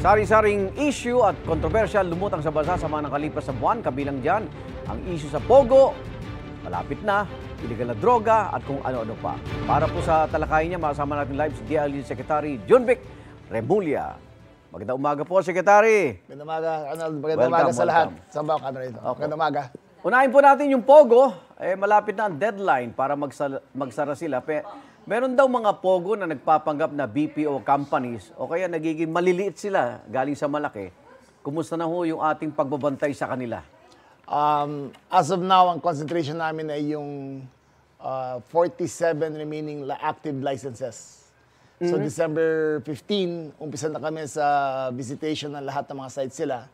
Sari-saring issue at kontrobersyal lumutang sa bansa sa mga nakalipas sa buwan, kabilang dyan ang issue sa Pogo, malapit na, illegal na droga at kung ano-ano pa. Para po sa talakay niya, masama natin live si DLG Secretary Junvic Remulia. Magandang umaga po, Secretary. Magandang umaga, Arnold. Magandang umaga sa lahat. Sa mga kamera ito. Okay. Magandang umaga. Unahin po natin yung POGO. Eh, malapit na ang deadline para magsala, magsara sila. Pe, Meron daw mga pogo na nagpapanggap na BPO companies o kaya nagiging maliliit sila galing sa malaki. Kumusta na ho yung ating pagbabantay sa kanila? Um, as of now, ang concentration namin ay yung uh, 47 remaining active licenses. So mm-hmm. December 15, umpisa na kami sa visitation ng lahat ng mga sites sila.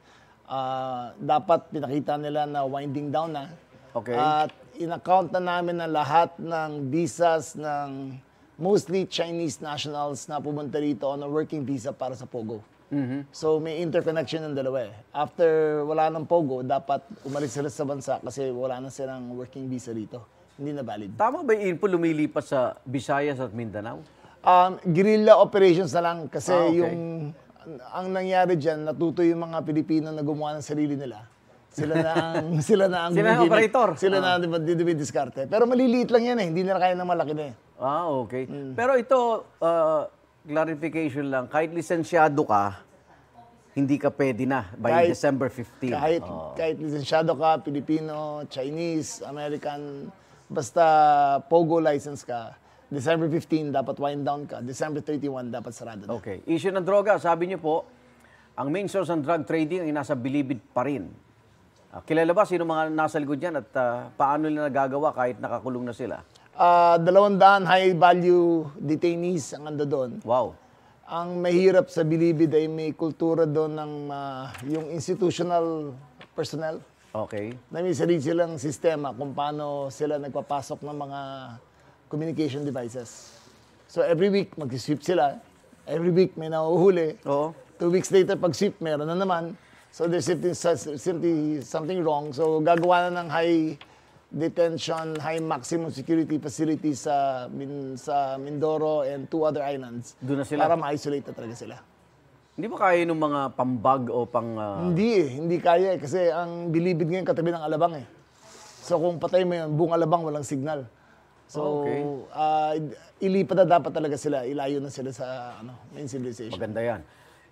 Uh, dapat pinakita nila na winding down na. Okay. At in-account na namin na lahat ng visas ng mostly Chinese nationals na pumunta rito on a working visa para sa Pogo. Mm-hmm. So may interconnection ng dalawa eh. After wala ng Pogo, dapat umalis sila sa bansa kasi wala na silang working visa dito. Hindi na valid. Tama ba yung po lumilipat sa Visayas at Mindanao? Um, guerrilla operations na lang kasi ah, okay. yung ang nangyari dyan, natuto yung mga Pilipino na gumawa ng sarili nila sila na ang sila na ang sila ang operator. Sila na ang ah. didiskarte. Pero maliliit lang 'yan eh, hindi na kaya ng malaki na eh. Ah, okay. Mm. Pero ito uh, clarification lang, kahit lisensyado ka, hindi ka pwede na by kahit, December 15. Kahit oh. kahit lisensyado ka, Pilipino, Chinese, American, basta pogo license ka, December 15 dapat wind down ka, December 31 dapat sarado na. Okay. Issue ng droga, sabi niyo po, ang main source ng drug trading ay nasa bilibid pa rin Uh, kilala ba sino mga nasa likod yan at uh, paano nila nagagawa kahit nakakulong na sila? Uh, dalawandaan high-value detainees ang ando doon. Wow. Ang mahirap sa Bilibid ay may kultura doon ng uh, yung institutional personnel. Okay. Na may sarili silang sistema kung paano sila nagpapasok ng mga communication devices. So every week, mag-sweep sila. Every week, may nahuhuli. Oo. Two weeks later, pag-sweep, meron na naman. So there's something, something, something wrong. So gagawa na ng high detention, high maximum security facility sa, Min, sa Mindoro and two other islands. Doon na sila? Para ma-isolate na talaga sila. Hindi ba kaya ng mga pambag o pang... Uh... Hindi eh. Hindi kaya eh. Kasi ang bilibid ngayon katabi ng alabang eh. So kung patay mo yun, buong alabang walang signal. So, oh, okay. uh, ilipat na dapat talaga sila. Ilayo na sila sa ano, main civilization. Maganda yan.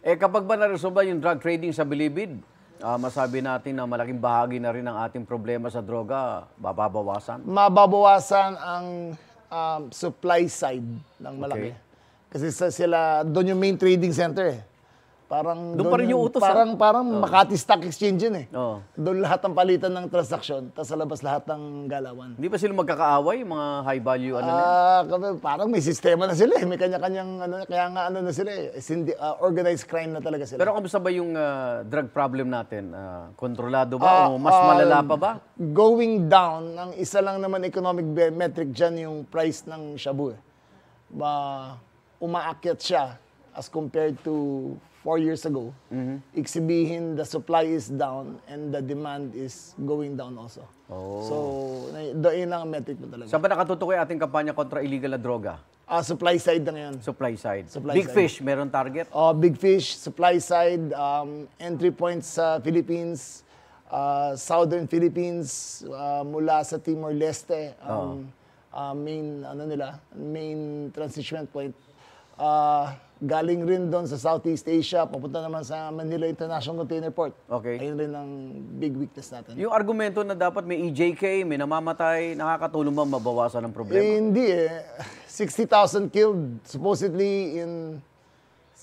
Eh kapag ba naresolba yung drug trading sa Bilibid, uh, masabi natin na malaking bahagi na rin ng ating problema sa droga, bababawasan? Mababawasan ang um, supply side ng malaki. Okay. Kasi sa sila, doon yung main trading center eh. Parang doon, doon pa rin yung utos. Ah. Parang, ha? parang oh. Makati Stock Exchange yun eh. Oh. Doon lahat ng palitan ng transaksyon, tapos sa labas lahat ng galawan. Hindi pa sila magkakaaway, mga high value ano uh, na ah, Parang may sistema na sila eh. May kanya-kanyang, ano, kaya nga ano na sila eh. Sindi, uh, ah, organized crime na talaga sila. Pero kamusta ba yung uh, drug problem natin? Uh, kontrolado ba uh, o mas malala um, pa ba? Going down, ang isa lang naman economic metric dyan yung price ng shabu eh. Uh, umaakyat siya as compared to four years ago, mm-hmm. Iksabihin, the supply is down and the demand is going down also. Oh. So, doon lang ang metric mo talaga. Saan ba nakatutok yung ating kampanya kontra illegal na droga? Uh, supply side na yan. Supply side. Supply big side. fish, meron target? Oh, uh, big fish, supply side, um, entry points sa Philippines, uh, southern Philippines, uh, mula sa Timor-Leste, um, oh. uh, main, ano nila, main transition point. Uh, Galing rin doon sa Southeast Asia, papunta naman sa Manila International Container Port. Okay. Ayun rin ang big weakness natin. Yung argumento na dapat may EJK, may namamatay, nakakatulong ba mabawasan ang problema? Eh, hindi eh. 60,000 killed supposedly in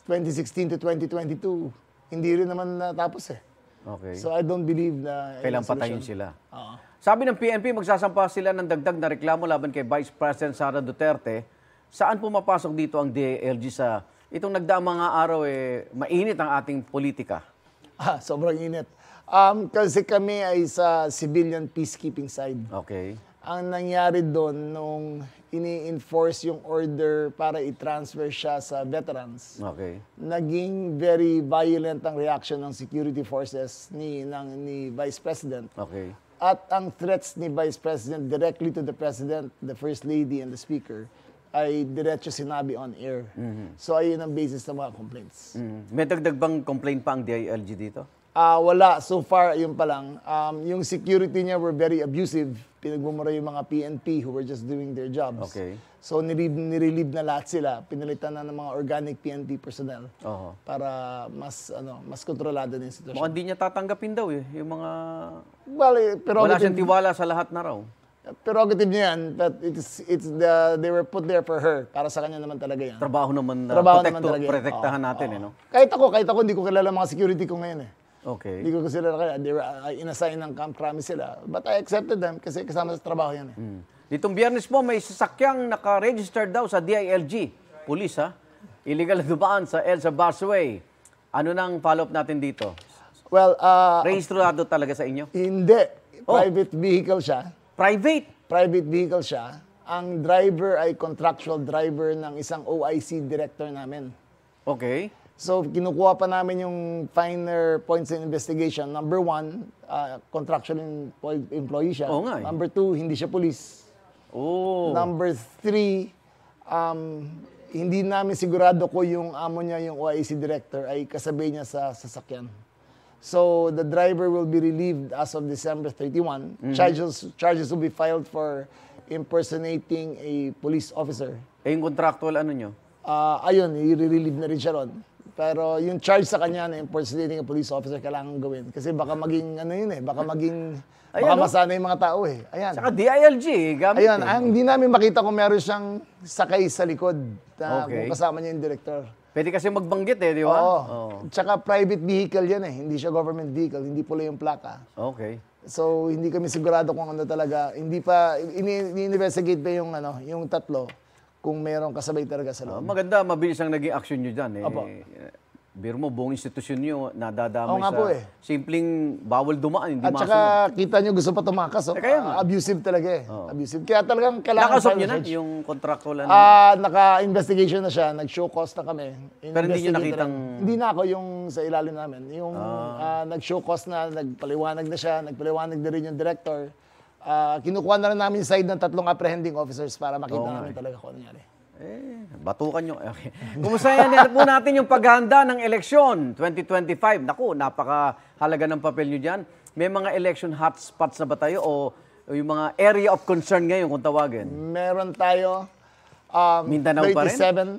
2016 to 2022. Hindi rin naman natapos eh. Okay. So I don't believe na... Kailan patayin sila? Oo. Sabi ng PNP, magsasampa sila ng dagdag na reklamo laban kay Vice President Sara Duterte. Saan pumapasok dito ang DILG sa Itong nagdaang mga araw, eh, mainit ang ating politika. Ah, sobrang init. Um, kasi kami ay sa civilian peacekeeping side. Okay. Ang nangyari doon nung ini-enforce yung order para i-transfer siya sa veterans, Okay. naging very violent ang reaction ng security forces ni, ng, ni Vice President. Okay. At ang threats ni Vice President directly to the President, the First Lady, and the Speaker ay diretso sinabi on air. Mm-hmm. So ayun ang basis ng mga complaints. Mm-hmm. May dagdag bang complaint pa ang DILG dito? Ah, uh, wala. So far, ayun pa lang. Um, yung security niya were very abusive. Pinagmumura yung mga PNP who were just doing their jobs. Okay. So nirelieve, nirelieve na lahat sila. Pinalitan na ng mga organic PNP personnel uh-huh. para mas ano, mas kontrolado na yung sitwasyon. Mukhang di niya tatanggapin daw eh, yung mga... Well, eh, pero wala ano siyang tiwala sa lahat na raw prerogative niya yan, but it's, it's the, they were put there for her. Para sa kanya naman talaga yan. Trabaho naman na Trabaho protect, naman talaga yan. protektahan natin, eh, no? Kahit ako, kahit ako, hindi ko kilala mga security ko ngayon, eh. Okay. Hindi ko sila kaya. They were uh, inassign ng camp crime sila. But I accepted them kasi kasama sa trabaho yan, eh. Mm. Ditong biyernes po, may sasakyang naka-register daw sa DILG. Pulis, ha? Illegal na dumaan sa Elsa Busway. Ano nang follow-up natin dito? Well, uh... Rehistrado talaga sa inyo? Hindi. Oh. Private oh. vehicle siya. Private? Private vehicle siya. Ang driver ay contractual driver ng isang OIC director namin. Okay. So, kinukuha pa namin yung finer points in investigation. Number one, uh, contractual employee siya. Oo nga eh. Number two, hindi siya police. Oh. Number three, um, hindi namin sigurado ko yung amo niya, yung OIC director, ay kasabay niya sa sasakyan. So the driver will be relieved as of December 31. Mm-hmm. Charges charges will be filed for impersonating a police officer. Eh, yung contractual ano nyo? Uh, ayun, i-relieve na rin siya ron. Pero yung charge sa kanya na impersonating a police officer kailangan gawin. Kasi baka maging ano yun eh, baka maging, Ayan, baka no? masana yung mga tao eh. Ayan. Saka DILG, eh, gamit Ayan, eh. ang di namin makita kung meron siyang sakay sa likod na okay. kasama niya yung director. Pwede kasi magbanggit eh, di ba? Oo. Oh. Tsaka private vehicle yan eh. Hindi siya government vehicle. Hindi pula yung plaka. Okay. So, hindi kami sigurado kung ano talaga. Hindi pa, ini-investigate pa yung, ano, yung tatlo kung mayroong kasabay talaga sa loob. Oh, maganda, mabilis ang naging action nyo dyan. Eh. Opo. Eh, Biro mo, buong institusyon nyo nadadamay sa po eh. simpleng bawal dumaan, hindi At saka makasunod. kita nyo gusto pa tumakas. Oh. Eh, kaya nga. abusive talaga eh. Abusive. Kaya talagang kailangan Nakausap nyo na research. yung contractual. ano? Ah, naka-investigation na siya, nag-show cause na kami. Pero hindi niyo Investigate na nakitang- Hindi na ako yung sa ilalim namin. Yung ah. ah, nag-show cause na, nagpaliwanag na siya, nagpaliwanag na rin yung director. Ah, kinukuha na rin namin yung side ng tatlong apprehending officers para makita namin eh. talaga kung ano nangyari. Eh, batukan nyo. Okay. Kumustahin po natin yung paghanda ng eleksyon 2025. Naku, napakahalaga ng papel nyo dyan. May mga election hotspots na ba tayo o, yung mga area of concern ngayon kung tawagin? Meron tayo um, Mindanao 37, pa rin?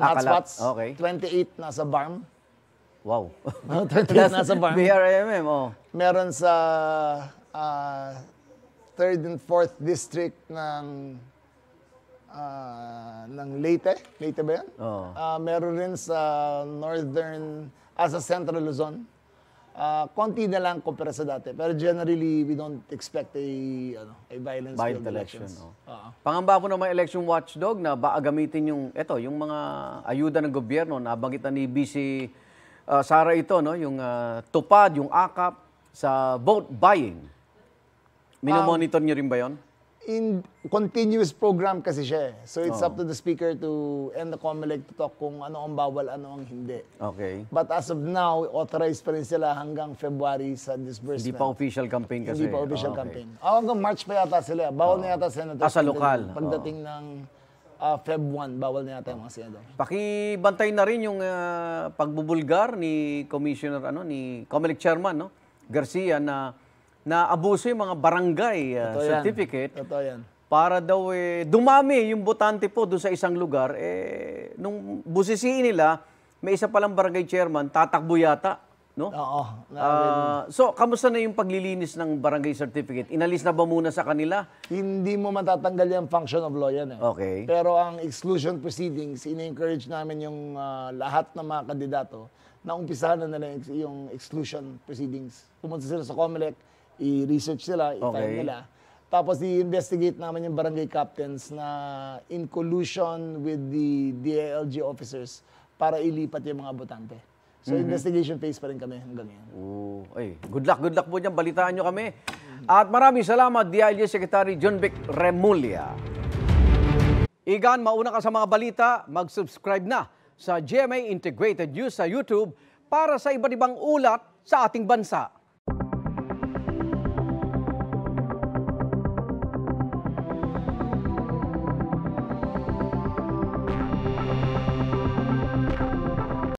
37 Akala. hotspots. Okay. 28 nasa BARM. Wow. 28 nasa BARM. BRMM, oh. Meron sa uh, 3rd and 4th district ng uh, ng Leyte. Leyte ba yan? Oo. Uh, meron rin sa northern, as uh, sa central Luzon. Uh, konti na lang kumpara sa dati. Pero generally, we don't expect a, ano, a violence Violent election. Oh. Uh-huh. Pangamba ko na election watchdog na ba gamitin yung, eto, yung mga ayuda ng gobyerno na banggitan ni BC uh, Sara ito, no? yung uh, tupad, yung akap sa vote buying. Minomonitor um, niyo rin ba yon? in continuous program kasi siya eh. So it's oh. up to the speaker to and the COMELEC to talk kung ano ang bawal, ano ang hindi. Okay. But as of now, authorized pa rin sila hanggang February sa disbursement. Hindi pa official campaign kasi. Hindi pa official oh, okay. campaign. Oh, hanggang March pa yata sila. Bawal oh. na yata senator. Ah, sa lokal. Pagdating oh. ng uh, Feb 1, bawal na yata yung mga senador. Pakibantay na rin yung uh, pagbubulgar ni Commissioner, ano, ni COMELEC Chairman, no? Garcia na na abuso yung mga barangay uh, Totoo yan. certificate Totoo yan. para daw eh, dumami yung botante po doon sa isang lugar. Eh, nung busisiin nila, may isa palang barangay chairman, tatakbo yata. No? Oo. Ah, so, kamusta na yung paglilinis ng barangay certificate? Inalis na ba muna sa kanila? Hindi mo matatanggal yung function of law yan. Eh. Okay. Pero ang exclusion proceedings, in-encourage namin yung ah, lahat ng mga kandidato na umpisahan na nila yung exclusion proceedings. Pumunta sila sa COMELEC, i-research nila, i-find okay. nila. Tapos i-investigate naman yung barangay captains na in collusion with the DILG officers para ilipat yung mga botante. So mm-hmm. investigation phase pa rin kami hanggang ngayon. Ooh, ay, good luck, good luck po diyan. Balitaan nyo kami. At maraming salamat DILG Secretary John Vic Remulla. Igan, mauna ka sa mga balita, mag-subscribe na sa GMA Integrated News sa YouTube para sa iba't ibang ulat sa ating bansa.